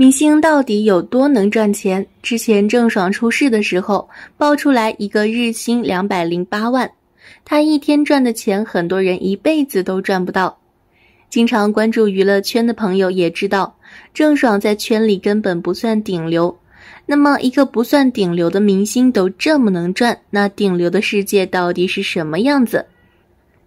明星到底有多能赚钱？之前郑爽出事的时候，爆出来一个日薪两百零八万，她一天赚的钱，很多人一辈子都赚不到。经常关注娱乐圈的朋友也知道，郑爽在圈里根本不算顶流。那么一个不算顶流的明星都这么能赚，那顶流的世界到底是什么样子？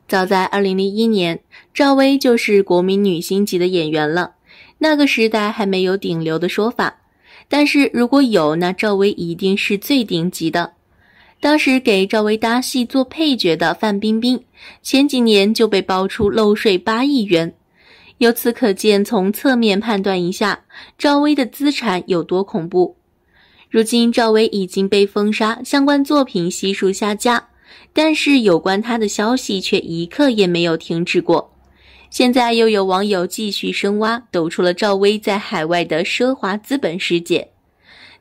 早在二零零一年，赵薇就是国民女星级的演员了。那个时代还没有“顶流”的说法，但是如果有，那赵薇一定是最顶级的。当时给赵薇搭戏做配角的范冰冰，前几年就被爆出漏税八亿元，由此可见，从侧面判断一下赵薇的资产有多恐怖。如今赵薇已经被封杀，相关作品悉数下架，但是有关她的消息却一刻也没有停止过。现在又有网友继续深挖，抖出了赵薇在海外的奢华资本世界。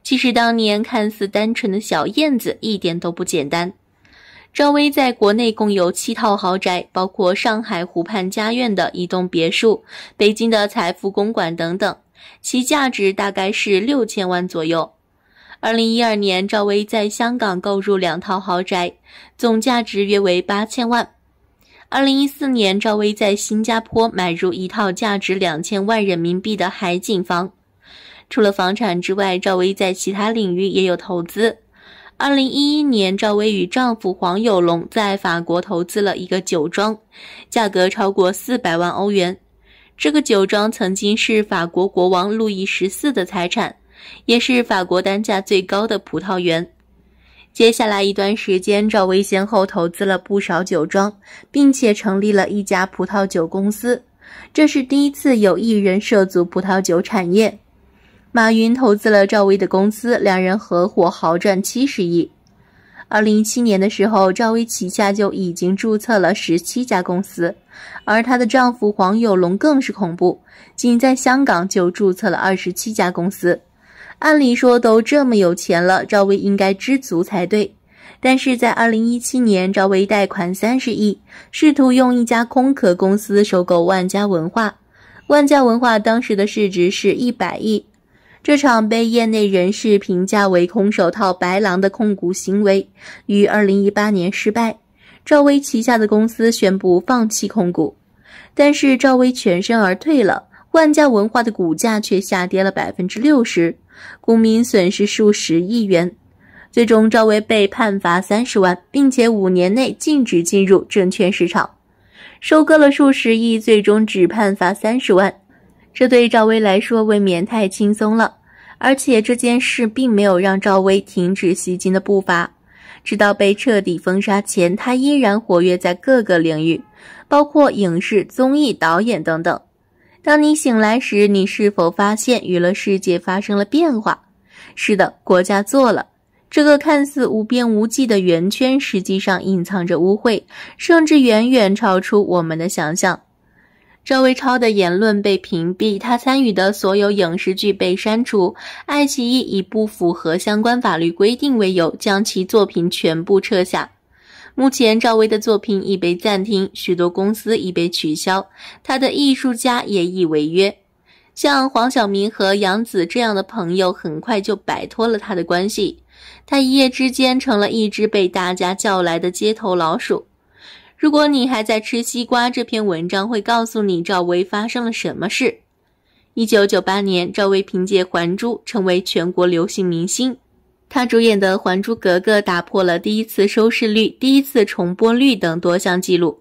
其实当年看似单纯的小燕子一点都不简单。赵薇在国内共有七套豪宅，包括上海湖畔家苑的一栋别墅、北京的财富公馆等等，其价值大概是六千万左右。二零一二年，赵薇在香港购入两套豪宅，总价值约为八千万。二零一四年，赵薇在新加坡买入一套价值两千万人民币的海景房。除了房产之外，赵薇在其他领域也有投资。二零一一年，赵薇与丈夫黄有龙在法国投资了一个酒庄，价格超过四百万欧元。这个酒庄曾经是法国国王路易十四的财产，也是法国单价最高的葡萄园。接下来一段时间，赵薇先后投资了不少酒庄，并且成立了一家葡萄酒公司。这是第一次有艺人涉足葡萄酒产业。马云投资了赵薇的公司，两人合伙豪赚七十亿。二零一七年的时候，赵薇旗下就已经注册了十七家公司，而她的丈夫黄有龙更是恐怖，仅在香港就注册了二十七家公司。按理说都这么有钱了，赵薇应该知足才对。但是在二零一七年，赵薇贷款三十亿，试图用一家空壳公司收购万家文化。万家文化当时的市值是一百亿。这场被业内人士评价为“空手套白狼”的控股行为，于二零一八年失败。赵薇旗下的公司宣布放弃控股，但是赵薇全身而退了。万家文化的股价却下跌了百分之六十。股民损失数十亿元，最终赵薇被判罚三十万，并且五年内禁止进入证券市场。收割了数十亿，最终只判罚三十万，这对赵薇来说未免太轻松了。而且这件事并没有让赵薇停止吸金的步伐，直到被彻底封杀前，她依然活跃在各个领域，包括影视、综艺、导演等等。当你醒来时，你是否发现娱乐世界发生了变化？是的，国家做了。这个看似无边无际的圆圈，实际上隐藏着污秽，甚至远远超出我们的想象。赵薇超的言论被屏蔽，他参与的所有影视剧被删除。爱奇艺以不符合相关法律规定为由，将其作品全部撤下。目前，赵薇的作品已被暂停，许多公司已被取消，她的艺术家也已违约。像黄晓明和杨紫这样的朋友，很快就摆脱了他的关系。他一夜之间成了一只被大家叫来的街头老鼠。如果你还在吃西瓜，这篇文章会告诉你赵薇发生了什么事。一九九八年，赵薇凭借《还珠》成为全国流行明星。他主演的《还珠格格》打破了第一次收视率、第一次重播率等多项记录，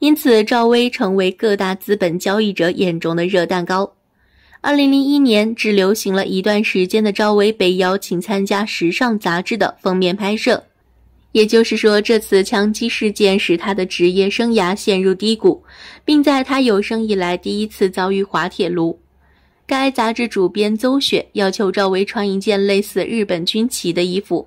因此赵薇成为各大资本交易者眼中的热蛋糕。二零零一年，只流行了一段时间的赵薇被邀请参加时尚杂志的封面拍摄。也就是说，这次枪击事件使她的职业生涯陷入低谷，并在她有生以来第一次遭遇滑铁卢。该杂志主编邹雪要求赵薇穿一件类似日本军旗的衣服，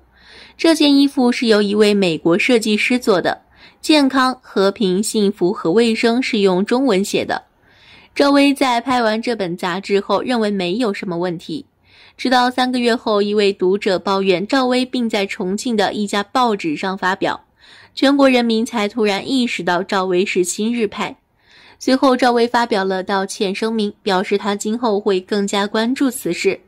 这件衣服是由一位美国设计师做的。健康、和平、幸福和卫生是用中文写的。赵薇在拍完这本杂志后，认为没有什么问题。直到三个月后，一位读者抱怨赵薇，并在重庆的一家报纸上发表，全国人民才突然意识到赵薇是亲日派。随后，赵薇发表了道歉声明，表示她今后会更加关注此事。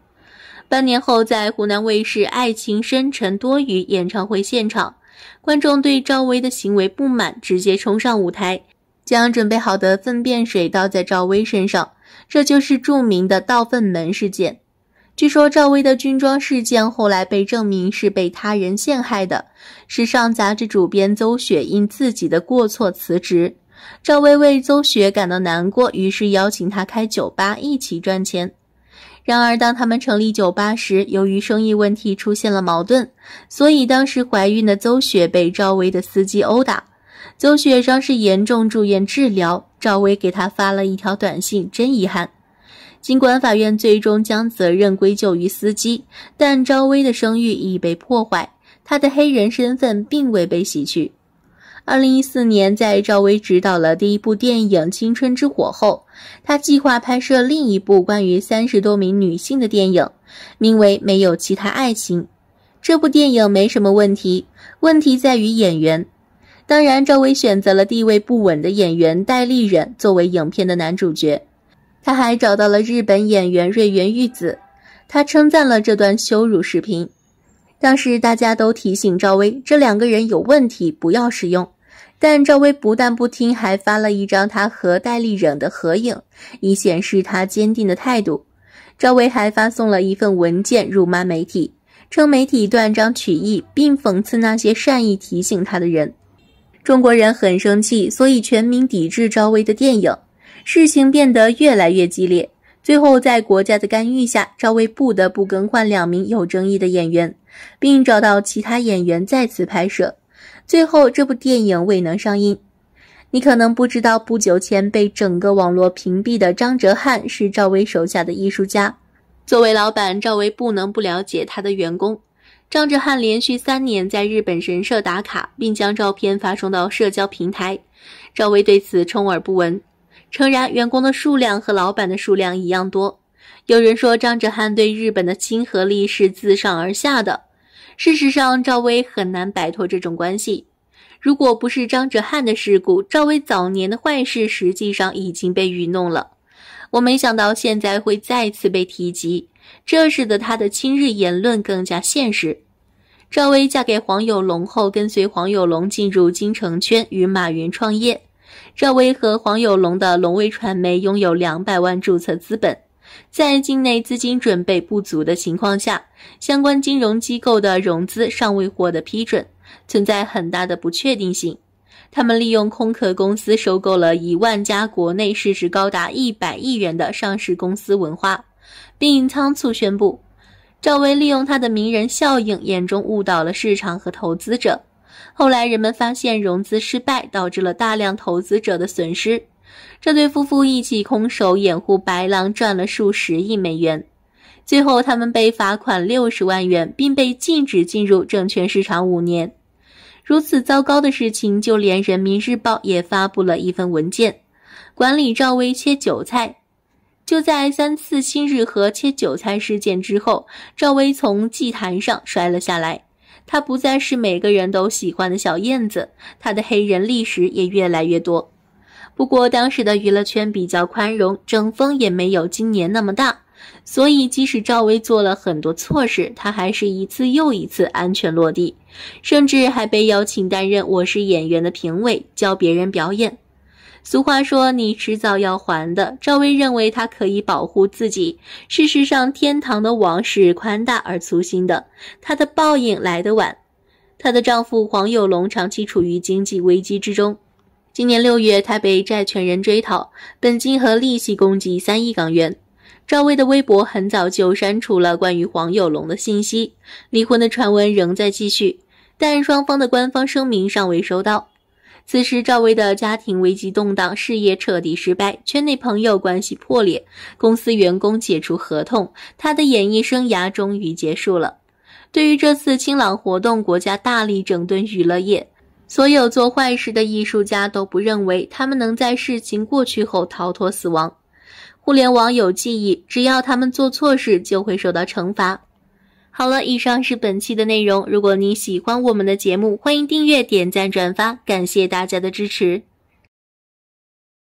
半年后，在湖南卫视《爱情深沉多雨》演唱会现场，观众对赵薇的行为不满，直接冲上舞台，将准备好的粪便水倒在赵薇身上，这就是著名的“倒粪门”事件。据说，赵薇的军装事件后来被证明是被他人陷害的。时尚杂志主编邹雪因自己的过错辞职。赵薇为邹雪感到难过，于是邀请她开酒吧一起赚钱。然而，当他们成立酒吧时，由于生意问题出现了矛盾，所以当时怀孕的邹雪被赵薇的司机殴打，邹雪伤势严重，住院治疗。赵薇给她发了一条短信：“真遗憾。”尽管法院最终将责任归咎于司机，但赵薇的声誉已被破坏，她的黑人身份并未被洗去。二零一四年，在赵薇执导了第一部电影《青春之火》后，她计划拍摄另一部关于三十多名女性的电影，名为《没有其他爱情》。这部电影没什么问题，问题在于演员。当然，赵薇选择了地位不稳的演员戴立忍作为影片的男主角，他还找到了日本演员瑞元裕子。他称赞了这段羞辱视频。当时大家都提醒赵薇，这两个人有问题，不要使用。但赵薇不但不听，还发了一张她和戴立忍的合影，以显示她坚定的态度。赵薇还发送了一份文件辱骂媒体，称媒体断章取义，并讽刺那些善意提醒她的人。中国人很生气，所以全民抵制赵薇的电影。事情变得越来越激烈，最后在国家的干预下，赵薇不得不更换两名有争议的演员，并找到其他演员再次拍摄。最后，这部电影未能上映。你可能不知道，不久前被整个网络屏蔽的张哲瀚是赵薇手下的艺术家。作为老板，赵薇不能不了解他的员工。张哲瀚连续三年在日本神社打卡，并将照片发送到社交平台。赵薇对此充耳不闻。诚然，员工的数量和老板的数量一样多。有人说，张哲瀚对日本的亲和力是自上而下的。事实上，赵薇很难摆脱这种关系。如果不是张哲瀚的事故，赵薇早年的坏事实际上已经被愚弄了。我没想到现在会再次被提及，这使得她的亲日言论更加现实。赵薇嫁给黄有龙后，跟随黄有龙进入京城圈，与马云创业。赵薇和黄有龙的龙威传媒拥有两百万注册资本。在境内资金准备不足的情况下，相关金融机构的融资尚未获得批准，存在很大的不确定性。他们利用空壳公司收购了一万家国内市值高达一百亿元的上市公司文化，并仓促宣布。赵薇利用她的名人效应，严重误导了市场和投资者。后来人们发现融资失败，导致了大量投资者的损失。这对夫妇一起空手掩护白狼赚了数十亿美元，最后他们被罚款六十万元，并被禁止进入证券市场五年。如此糟糕的事情，就连《人民日报》也发布了一份文件，管理赵薇切韭菜。就在三次新日和切韭菜事件之后，赵薇从祭坛上摔了下来。她不再是每个人都喜欢的小燕子，她的黑人历史也越来越多。不过当时的娱乐圈比较宽容，争锋也没有今年那么大，所以即使赵薇做了很多错事，她还是一次又一次安全落地，甚至还被邀请担任《我是演员》的评委，教别人表演。俗话说：“你迟早要还的。”赵薇认为她可以保护自己。事实上，天堂的网是宽大而粗心的，她的报应来得晚。她的丈夫黄有龙长期处于经济危机之中。今年六月，他被债权人追讨本金和利息共计三亿港元。赵薇的微博很早就删除了关于黄有龙的信息，离婚的传闻仍在继续，但双方的官方声明尚未收到。此时，赵薇的家庭危机动荡，事业彻底失败，圈内朋友关系破裂，公司员工解除合同，她的演艺生涯终于结束了。对于这次清朗活动，国家大力整顿娱乐业。所有做坏事的艺术家都不认为他们能在事情过去后逃脱死亡。互联网有记忆，只要他们做错事，就会受到惩罚。好了，以上是本期的内容。如果你喜欢我们的节目，欢迎订阅、点赞、转发，感谢大家的支持。